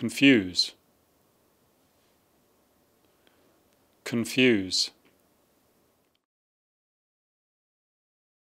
confuse confuse